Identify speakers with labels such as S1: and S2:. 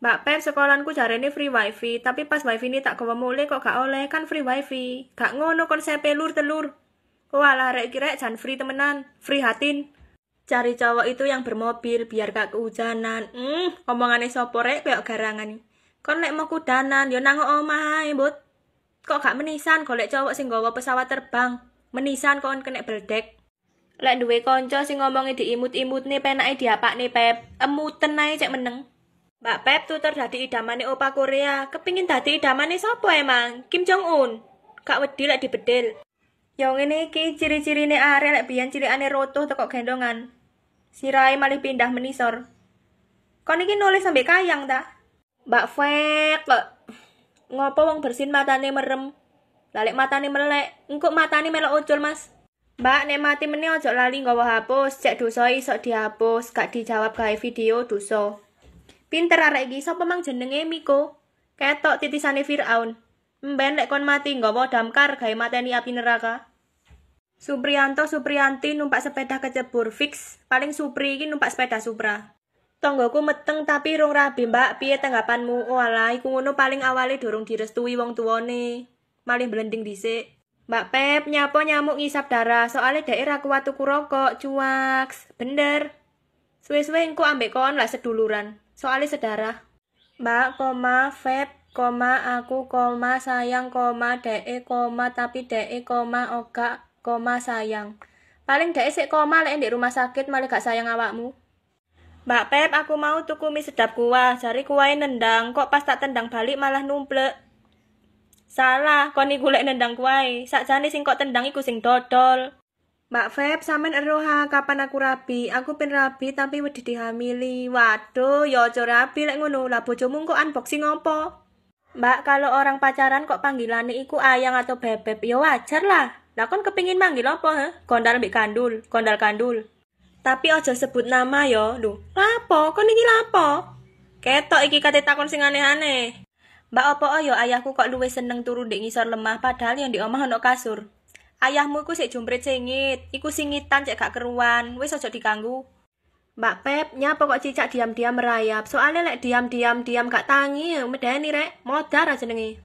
S1: Mbak Pep sekolahanku ini free wifi, tapi pas wifi ini tak kau mulai kok gak oleh kan free wifi. Gak ngono konsep lur telur. Walah rek kira jangan free temenan, free hatin. Cari cowok itu yang bermobil biar gak kehujanan. Hmm, omongannya sopo kayak garangan. Kon lek mau kudanan, yo nangok omah ae, Bud. Kok gak menisan lek cowok sing gawa pesawat terbang. Menisan kon kena beldek. Lek duwe konco sing ngomongi diimut-imutne pak nih Pep. Emuten tenai cek meneng. Mbak Pep tutor dadi idamane opa Korea, kepingin dadi idamane sapa emang? Kim Jong Un. Kak wedi lek dibedil. Yang ini iki ciri-cirine arek lek biyen cilikane rotoh tekok gendongan. Sirai malih pindah menisor. Kon iki nulis sampe kayang ta? Mbak Fek kok ngopo wong bersin matane merem. Lalek matane melek, engkuk matane melok ucul, Mas. Mbak, nek mati meni ojo lali nggawa hapus, cek dosa isok dihapus, kak dijawab gawe video dosa. Pinter arek iki, sapa mang jenenge Miko? Ketok titisane Firaun. Mben lek kon mati nggawa damkar gawe mateni api neraka. Suprianto Supriyanti numpak sepeda kecebur fix, paling Supri iki numpak sepeda Supra. Tonggoku meteng tapi rung rabi mbak, piye tanggapanmu? Walah, oh iku ngono paling awale durung direstui wong tuane. Malih blending dhisik. Mbak Pep, nyapo nyamuk ngisap darah, soalnya daerah kuat tuku rokok, cuaks. Bener. Suwe-suwe engko ambek kon lah seduluran. Soale sedarah. Mbak, koma, Feb, koma, aku, koma, sayang, koma, dee, koma, tapi dee, koma, oga, koma, sayang. Paling dee sik koma lek ndek rumah sakit malah gak sayang awakmu. Mbak Pep, aku mau tuku mie sedap kuah. Cari kuah nendang, kok pas tak tendang balik malah numplek. Salah, kon iku lek nendang kuah. Sakjane sing kok tendang iku sing dodol. Mbak Feb, samen eroha kapan aku rabi? Aku pin rabi tapi wedi dihamili. Waduh, ya co rabi lek ngono. Lah bojomu kok unboxing ngopo. Mbak, kalau orang pacaran kok panggilannya iku ayang atau bebek, ya wajar lah. Lah kon kepingin manggil apa, he? Kondar mbek kandul, kondar kandul. Tapi ojo sebut nama yo. Ya. duh. lapo? Kon iki lapo? Ketok iki kate takon sing aneh-aneh. Mbak opo oh, yo ya ayahku kok luwe seneng turu ndek ngisor lemah padahal yang di omah ono kasur. Ayahmu iku sik jumprit cengit, iku singitan ngitan cek gak keruan. Wis aja diganggu. Mbak Pep, nyapa kok cicak diam-diam merayap? Soalnya lek diam-diam diam gak tangi, medeni rek, modar aja jenenge.